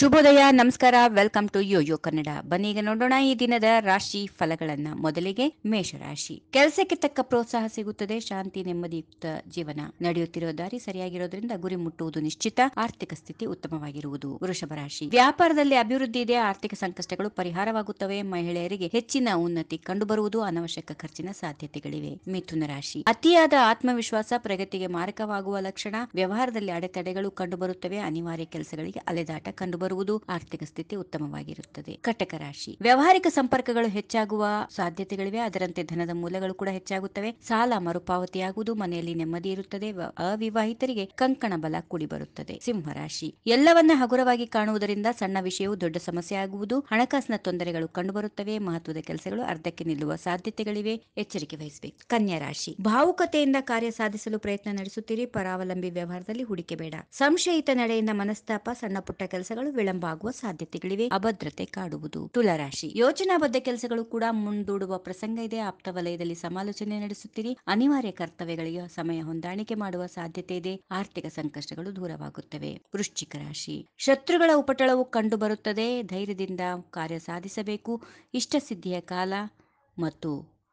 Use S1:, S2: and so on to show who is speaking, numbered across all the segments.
S1: ಶುಭೋದಯ ನಮಸ್ಕಾರ welcome to ಯೋ ಕನ್ನಡ ಬನ್ನಿ ಈಗ ನೋಡೋಣ ಈ ದಿನದ ರಾಶಿ ಫಲಗಳನ್ನ ಮೊದಲಿಗೆ ಮೇಷರಾಶಿ ಕೆಲಸಕ್ಕೆ ತಕ್ಕ ಪ್ರೋತ್ಸಾಹ ಸಿಗುತ್ತದೆ ಶಾಂತಿ ನೆಮ್ಮದಿಯುಕ್ತ ಜೀವನ ನಡೆಯುತ್ತಿರುವ ದಾರಿ ಸರಿಯಾಗಿರೋದ್ರಿಂದ ಗುರಿ ಮುಟ್ಟುವುದು ನಿಶ್ಚಿತ ಆರ್ಥಿಕ ಸ್ಥಿತಿ ಉತ್ತಮವಾಗಿರುವುದು ವೃಷಭ ರಾಶಿ ವ್ಯಾಪಾರದಲ್ಲಿ ಅಭಿವೃದ್ಧಿ ಇದೆ ಆರ್ಥಿಕ ಸಂಕಷ್ಟಗಳು ಪರಿಹಾರವಾಗುತ್ತವೆ ಮಹಿಳೆಯರಿಗೆ ಹೆಚ್ಚಿನ ಉನ್ನತಿ ಕಂಡುಬರುವುದು ಅನವಶ್ಯಕ ಖರ್ಚಿನ ಸಾಧ್ಯತೆಗಳಿವೆ ಮಿಥುನ ರಾಶಿ ಅತಿಯಾದ ಆತ್ಮವಿಶ್ವಾಸ ಪ್ರಗತಿಗೆ ಮಾರಕವಾಗುವ ಲಕ್ಷಣ ವ್ಯವಹಾರದಲ್ಲಿ ಅಡೆತಡೆಗಳು ಕಂಡುಬರುತ್ತವೆ ಅನಿವಾರ್ಯ ಕೆಲಸಗಳಿಗೆ ಅಲೆದಾಟ ಕಂಡುಬರುತ್ತದೆ ಬರುವುದು ಆರ್ಥಿಕ ಸ್ಥಿತಿ ಉತ್ತಮವಾಗಿರುತ್ತದೆ ಕಟಕ ರಾಶಿ ವ್ಯವಹಾರಿಕ ಸಂಪರ್ಕಗಳು ಹೆಚ್ಚಾಗುವ ಸಾಧ್ಯತೆಗಳಿವೆ ಅದರಂತೆ ಧನದ ಮೂಲಗಳು ಕೂಡ ಹೆಚ್ಚಾಗುತ್ತವೆ ಸಾಲ ಮರುಪಾವತಿಯಾಗುವುದು ಮನೆಯಲ್ಲಿ ನೆಮ್ಮದಿ ಇರುತ್ತದೆ ಅವಿವಾಹಿತರಿಗೆ ಕಂಕಣ ಬಲ ಕೂಡಿ ಬರುತ್ತದೆ ಸಿಂಹರಾಶಿ ಎಲ್ಲವನ್ನ ಹಗುರವಾಗಿ ಕಾಣುವುದರಿಂದ ಸಣ್ಣ ವಿಷಯವು ದೊಡ್ಡ ಸಮಸ್ಯೆ ಆಗುವುದು ಹಣಕಾಸಿನ ತೊಂದರೆಗಳು ಕಂಡುಬರುತ್ತವೆ ಮಹತ್ವದ ಕೆಲಸಗಳು ಅರ್ಧಕ್ಕೆ ನಿಲ್ಲುವ ಸಾಧ್ಯತೆಗಳಿವೆ ಎಚ್ಚರಿಕೆ ವಹಿಸಬೇಕು ಕನ್ಯಾ ರಾಶಿ ಭಾವುಕತೆಯಿಂದ ಕಾರ್ಯ ಸಾಧಿಸಲು ಪ್ರಯತ್ನ ನಡೆಸುತ್ತೀರಿ ಪರಾವಲಂಬಿ ವ್ಯವಹಾರದಲ್ಲಿ ಹೂಡಿಕೆ ಬೇಡ ಸಂಶಯಿತ ನಡೆಯಿಂದ ಮನಸ್ತಾಪ ಸಣ್ಣ ಪುಟ್ಟ ಕೆಲಸಗಳು ವಿಳಂಬ ಆಗುವ ಸಾಧ್ಯತೆಗಳಿವೆ ಅಭದ್ರತೆ ಕಾಡುವುದು ತುಲರಾಶಿ ಯೋಜನಾಬದ್ಧ ಕೆಲಸಗಳು ಕೂಡ ಮುಂದೂಡುವ ಪ್ರಸಂಗ ಇದೆ ಆಪ್ತ ವಲಯದಲ್ಲಿ ಸಮಾಲೋಚನೆ ನಡೆಸುತ್ತೀರಿ ಅನಿವಾರ್ಯ ಕರ್ತವ್ಯಗಳಿಗೆ ಸಮಯ ಹೊಂದಾಣಿಕೆ ಮಾಡುವ ಸಾಧ್ಯತೆ ಇದೆ ಆರ್ಥಿಕ ಸಂಕಷ್ಟಗಳು ದೂರವಾಗುತ್ತವೆ ವೃಶ್ಚಿಕ ರಾಶಿ ಶತ್ರುಗಳ ಉಪಟಳವು ಕಂಡು ಬರುತ್ತದೆ ಧೈರ್ಯದಿಂದ ಕಾರ್ಯ ಸಾಧಿಸಬೇಕು ಇಷ್ಟ ಸಿದ್ಧಿಯ ಕಾಲ ಮತ್ತು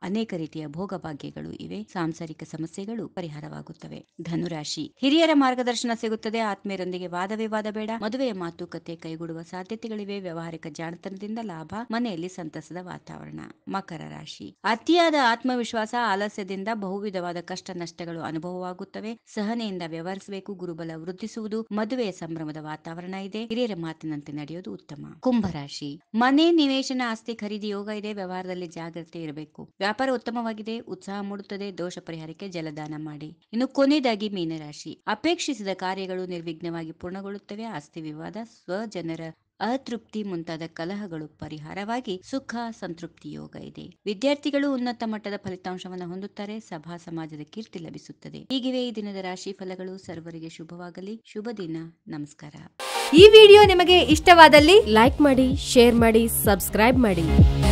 S1: ಅನೇಕ ರೀತಿಯ ಭೋಗಭಾಗ್ಯಗಳು ಇವೆ ಸಾಂಸಾರಿಕ ಸಮಸ್ಯೆಗಳು ಪರಿಹಾರವಾಗುತ್ತವೆ ಧನುರಾಶಿ ಹಿರಿಯರ ಮಾರ್ಗದರ್ಶನ ಸಿಗುತ್ತದೆ ಆತ್ಮೀಯರೊಂದಿಗೆ ವಾದ ವಿವಾದ ಬೇಡ ಮದುವೆಯ ಮಾತುಕತೆ ಕೈಗೂಡುವ ಸಾಧ್ಯತೆಗಳಿವೆ ವ್ಯವಹಾರಿಕ ಜಾಣತನದಿಂದ ಲಾಭ ಮನೆಯಲ್ಲಿ ಸಂತಸದ ವಾತಾವರಣ ಮಕರ ರಾಶಿ ಅತಿಯಾದ ಆತ್ಮವಿಶ್ವಾಸ ಆಲಸ್ಯದಿಂದ ಬಹುವಿಧವಾದ ಕಷ್ಟ ನಷ್ಟಗಳು ಅನುಭವವಾಗುತ್ತವೆ ಸಹನೆಯಿಂದ ವ್ಯವಹರಿಸಬೇಕು ಗುರುಬಲ ವೃದ್ಧಿಸುವುದು ಮದುವೆಯ ಸಂಭ್ರಮದ ವಾತಾವರಣ ಇದೆ ಹಿರಿಯರ ಮಾತಿನಂತೆ ನಡೆಯುವುದು ಉತ್ತಮ ಕುಂಭರಾಶಿ ಮನೆ ನಿವೇಶನ ಆಸ್ತಿ ಖರೀದಿ ಯೋಗ ಇದೆ ವ್ಯವಹಾರದಲ್ಲಿ ಜಾಗ್ರತೆ ಇರಬೇಕು ವ್ಯಾಪಾರ ಉತ್ತಮವಾಗಿದೆ ಉತ್ಸಾಹ ಮೂಡುತ್ತದೆ ದೋಷ ಪರಿಹಾರಕ್ಕೆ ಜಲದಾನ ಮಾಡಿ ಇನ್ನು ಕೊನೆಯದಾಗಿ ಮೀನರಾಶಿ ಅಪೇಕ್ಷಿಸಿದ ಕಾರ್ಯಗಳು ನಿರ್ವಿಘ್ನವಾಗಿ ಪೂರ್ಣಗೊಳ್ಳುತ್ತವೆ ಆಸ್ತಿ ವಿವಾದ ಸ್ವಜನರ ಅತೃಪ್ತಿ ಮುಂತಾದ ಕಲಹಗಳು ಪರಿಹಾರವಾಗಿ ಸುಖ ಸಂತೃಪ್ತಿ ಯೋಗ ಇದೆ ವಿದ್ಯಾರ್ಥಿಗಳು ಉನ್ನತ ಮಟ್ಟದ ಫಲಿತಾಂಶವನ್ನು ಹೊಂದುತ್ತಾರೆ ಸಭಾ ಸಮಾಜದ ಕೀರ್ತಿ ಲಭಿಸುತ್ತದೆ ಹೀಗಿವೆ ಈ ದಿನದ ರಾಶಿ ಫಲಗಳು ಸರ್ವರಿಗೆ ಶುಭವಾಗಲಿ ಶುಭ ದಿನ ನಮಸ್ಕಾರ ಈ ವಿಡಿಯೋ ನಿಮಗೆ ಇಷ್ಟವಾದಲ್ಲಿ ಲೈಕ್ ಮಾಡಿ ಶೇರ್ ಮಾಡಿ ಸಬ್ಸ್ಕ್ರೈಬ್ ಮಾಡಿ